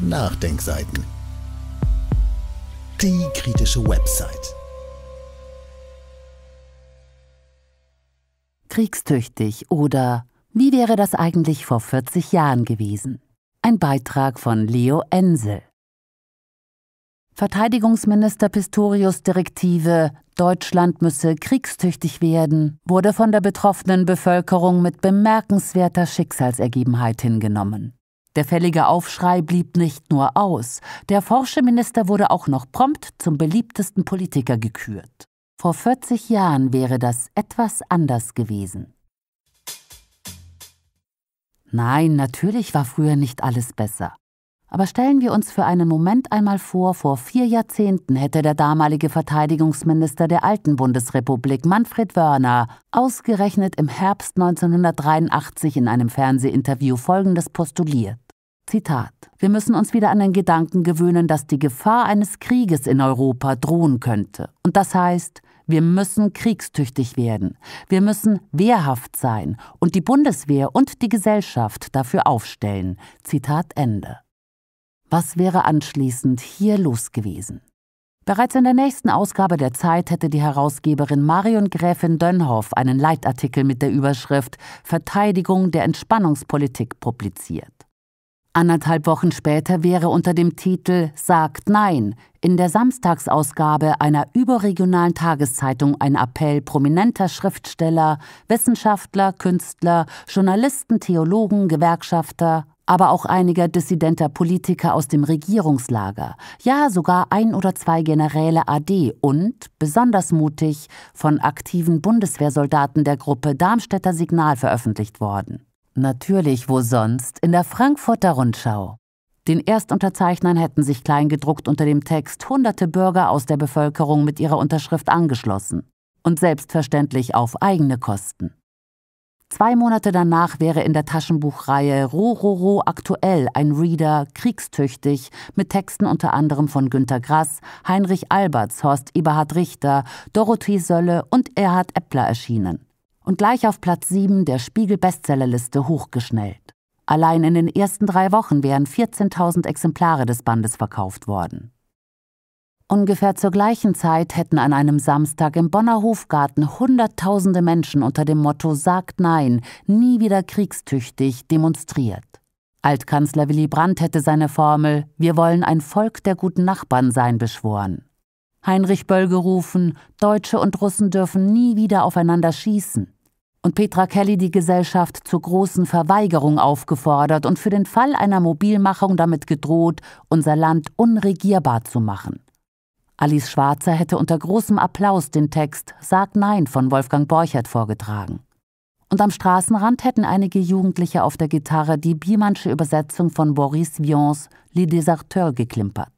Nachdenkseiten. Die kritische Website. Kriegstüchtig oder Wie wäre das eigentlich vor 40 Jahren gewesen? Ein Beitrag von Leo Ensel. Verteidigungsminister Pistorius Direktive Deutschland müsse kriegstüchtig werden, wurde von der betroffenen Bevölkerung mit bemerkenswerter Schicksalsergebenheit hingenommen. Der fällige Aufschrei blieb nicht nur aus, der Forscheminister wurde auch noch prompt zum beliebtesten Politiker gekürt. Vor 40 Jahren wäre das etwas anders gewesen. Nein, natürlich war früher nicht alles besser. Aber stellen wir uns für einen Moment einmal vor, vor vier Jahrzehnten hätte der damalige Verteidigungsminister der alten Bundesrepublik, Manfred Wörner, ausgerechnet im Herbst 1983 in einem Fernsehinterview Folgendes postuliert. Zitat. Wir müssen uns wieder an den Gedanken gewöhnen, dass die Gefahr eines Krieges in Europa drohen könnte. Und das heißt, wir müssen kriegstüchtig werden. Wir müssen wehrhaft sein und die Bundeswehr und die Gesellschaft dafür aufstellen. Zitat Ende. Was wäre anschließend hier los gewesen? Bereits in der nächsten Ausgabe der Zeit hätte die Herausgeberin Marion Gräfin Dönhoff einen Leitartikel mit der Überschrift Verteidigung der Entspannungspolitik publiziert. Anderthalb Wochen später wäre unter dem Titel Sagt Nein in der Samstagsausgabe einer überregionalen Tageszeitung ein Appell prominenter Schriftsteller, Wissenschaftler, Künstler, Journalisten, Theologen, Gewerkschafter, aber auch einiger dissidenter Politiker aus dem Regierungslager, ja sogar ein oder zwei Generäle AD und, besonders mutig, von aktiven Bundeswehrsoldaten der Gruppe Darmstädter Signal veröffentlicht worden. Natürlich, wo sonst, in der Frankfurter Rundschau. Den Erstunterzeichnern hätten sich kleingedruckt unter dem Text hunderte Bürger aus der Bevölkerung mit ihrer Unterschrift angeschlossen. Und selbstverständlich auf eigene Kosten. Zwei Monate danach wäre in der Taschenbuchreihe Rororo aktuell ein Reader kriegstüchtig mit Texten unter anderem von Günter Grass, Heinrich Alberts, Horst Eberhard Richter, Dorothee Sölle und Erhard Eppler erschienen und gleich auf Platz 7 der Spiegel-Bestsellerliste hochgeschnellt. Allein in den ersten drei Wochen wären 14.000 Exemplare des Bandes verkauft worden. Ungefähr zur gleichen Zeit hätten an einem Samstag im Bonner Hofgarten Hunderttausende Menschen unter dem Motto Sagt Nein, nie wieder kriegstüchtig demonstriert. Altkanzler Willy Brandt hätte seine Formel Wir wollen ein Volk der guten Nachbarn sein beschworen. Heinrich Böll gerufen, Deutsche und Russen dürfen nie wieder aufeinander schießen. Und Petra Kelly die Gesellschaft zur großen Verweigerung aufgefordert und für den Fall einer Mobilmachung damit gedroht, unser Land unregierbar zu machen. Alice Schwarzer hätte unter großem Applaus den Text Sag Nein von Wolfgang Borchert vorgetragen. Und am Straßenrand hätten einige Jugendliche auf der Gitarre die Biemannsche Übersetzung von Boris Vions Les Deserteurs geklimpert.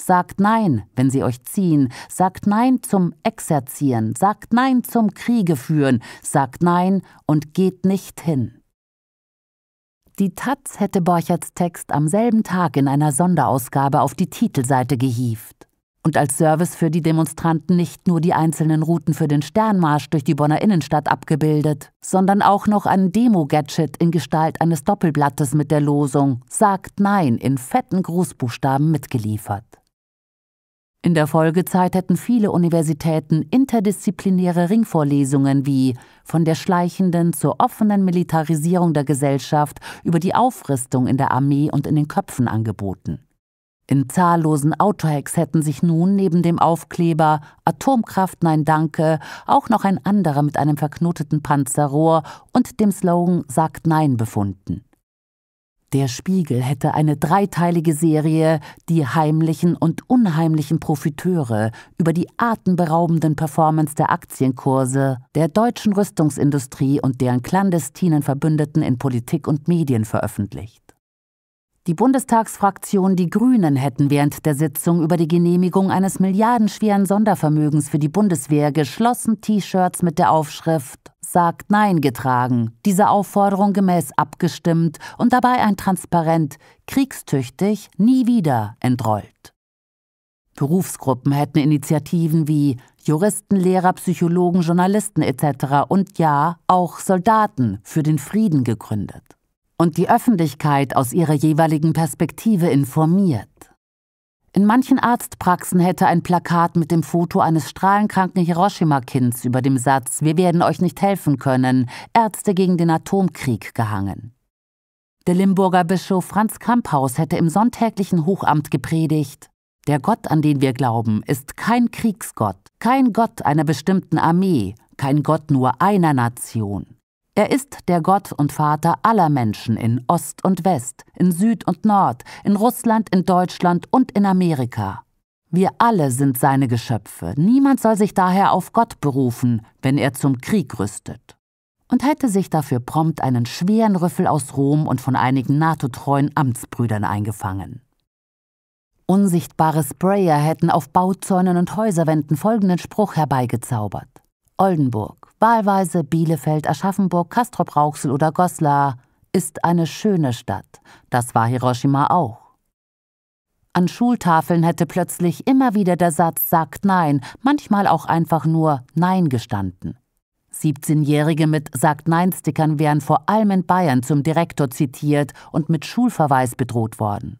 Sagt Nein, wenn sie euch ziehen, sagt Nein zum Exerzieren, sagt Nein zum Kriege führen, sagt Nein und geht nicht hin. Die Taz hätte Borcherts Text am selben Tag in einer Sonderausgabe auf die Titelseite gehievt und als Service für die Demonstranten nicht nur die einzelnen Routen für den Sternmarsch durch die Bonner Innenstadt abgebildet, sondern auch noch ein Demo-Gadget in Gestalt eines Doppelblattes mit der Losung Sagt Nein in fetten Großbuchstaben mitgeliefert. In der Folgezeit hätten viele Universitäten interdisziplinäre Ringvorlesungen wie von der schleichenden zur offenen Militarisierung der Gesellschaft über die Aufrüstung in der Armee und in den Köpfen angeboten. In zahllosen Autohacks hätten sich nun neben dem Aufkleber Atomkraft Nein Danke auch noch ein anderer mit einem verknoteten Panzerrohr und dem Slogan Sagt Nein befunden. Der Spiegel hätte eine dreiteilige Serie Die heimlichen und unheimlichen Profiteure über die atemberaubenden Performance der Aktienkurse, der deutschen Rüstungsindustrie und deren clandestinen Verbündeten in Politik und Medien veröffentlicht. Die Bundestagsfraktion Die Grünen hätten während der Sitzung über die Genehmigung eines milliardenschweren Sondervermögens für die Bundeswehr geschlossen T-Shirts mit der Aufschrift Sagt Nein getragen, dieser Aufforderung gemäß abgestimmt und dabei ein Transparent Kriegstüchtig nie wieder entrollt. Berufsgruppen hätten Initiativen wie Juristen, Lehrer, Psychologen, Journalisten etc. und ja, auch Soldaten für den Frieden gegründet und die Öffentlichkeit aus ihrer jeweiligen Perspektive informiert. In manchen Arztpraxen hätte ein Plakat mit dem Foto eines strahlenkranken Hiroshima-Kinds über dem Satz Wir werden euch nicht helfen können, Ärzte gegen den Atomkrieg gehangen. Der Limburger Bischof Franz Kamphaus hätte im sonntäglichen Hochamt gepredigt, der Gott, an den wir glauben, ist kein Kriegsgott, kein Gott einer bestimmten Armee, kein Gott nur einer Nation. Er ist der Gott und Vater aller Menschen in Ost und West, in Süd und Nord, in Russland, in Deutschland und in Amerika. Wir alle sind seine Geschöpfe. Niemand soll sich daher auf Gott berufen, wenn er zum Krieg rüstet. Und hätte sich dafür prompt einen schweren Rüffel aus Rom und von einigen NATO-treuen Amtsbrüdern eingefangen. Unsichtbare Sprayer hätten auf Bauzäunen und Häuserwänden folgenden Spruch herbeigezaubert. Oldenburg, wahlweise Bielefeld, Aschaffenburg, Kastrop-Rauxel oder Goslar, ist eine schöne Stadt. Das war Hiroshima auch. An Schultafeln hätte plötzlich immer wieder der Satz sagt Nein, manchmal auch einfach nur Nein gestanden. 17-Jährige mit Sagt Nein-Stickern wären vor allem in Bayern zum Direktor zitiert und mit Schulverweis bedroht worden.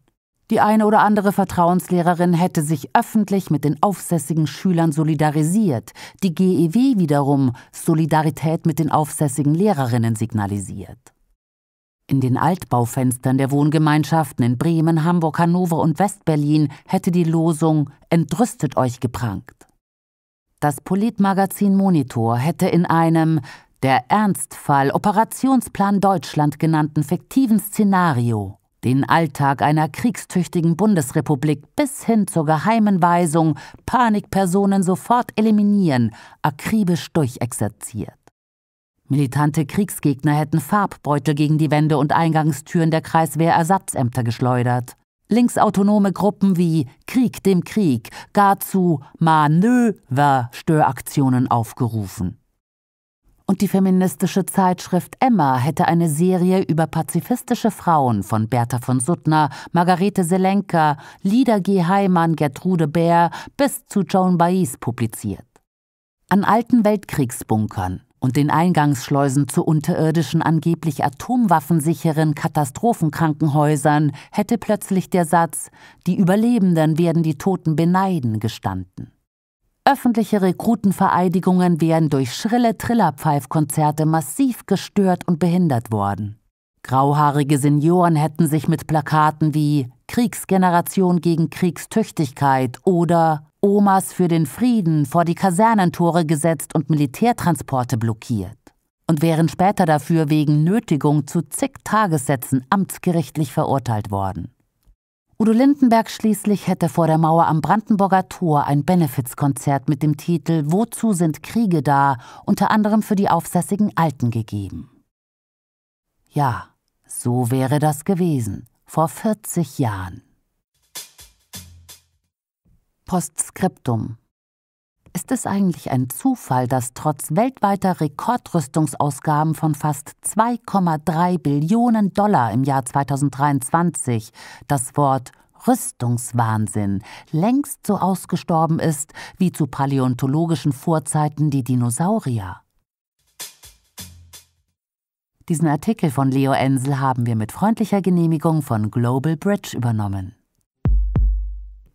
Die eine oder andere Vertrauenslehrerin hätte sich öffentlich mit den aufsässigen Schülern solidarisiert, die GEW wiederum Solidarität mit den aufsässigen Lehrerinnen signalisiert. In den Altbaufenstern der Wohngemeinschaften in Bremen, Hamburg, Hannover und Westberlin hätte die Losung Entrüstet euch geprangt. Das Politmagazin Monitor hätte in einem der Ernstfall Operationsplan Deutschland genannten fiktiven Szenario den Alltag einer kriegstüchtigen Bundesrepublik bis hin zur geheimen Weisung, Panikpersonen sofort eliminieren, akribisch durchexerziert. Militante Kriegsgegner hätten Farbbeutel gegen die Wände und Eingangstüren der Kreiswehrersatzämter geschleudert. Linksautonome Gruppen wie Krieg dem Krieg gar zu Manöverstöraktionen aufgerufen und die feministische Zeitschrift Emma hätte eine Serie über pazifistische Frauen von Bertha von Suttner, Margarete Selenka, Lida G. Heimann, Gertrude Bär bis zu Joan Baez publiziert. An alten Weltkriegsbunkern und den Eingangsschleusen zu unterirdischen angeblich atomwaffensicheren Katastrophenkrankenhäusern hätte plötzlich der Satz Die Überlebenden werden die Toten beneiden gestanden. Öffentliche Rekrutenvereidigungen wären durch schrille Trillerpfeifkonzerte massiv gestört und behindert worden. Grauhaarige Senioren hätten sich mit Plakaten wie Kriegsgeneration gegen Kriegstüchtigkeit oder Omas für den Frieden vor die Kasernentore gesetzt und Militärtransporte blockiert und wären später dafür wegen Nötigung zu zig Tagessätzen amtsgerichtlich verurteilt worden. Udo Lindenberg schließlich hätte vor der Mauer am Brandenburger Tor ein Benefizkonzert mit dem Titel Wozu sind Kriege da unter anderem für die aufsässigen Alten gegeben. Ja, so wäre das gewesen, vor 40 Jahren. Postskriptum ist es eigentlich ein Zufall, dass trotz weltweiter Rekordrüstungsausgaben von fast 2,3 Billionen Dollar im Jahr 2023 das Wort Rüstungswahnsinn längst so ausgestorben ist wie zu paläontologischen Vorzeiten die Dinosaurier? Diesen Artikel von Leo Ensel haben wir mit freundlicher Genehmigung von Global Bridge übernommen.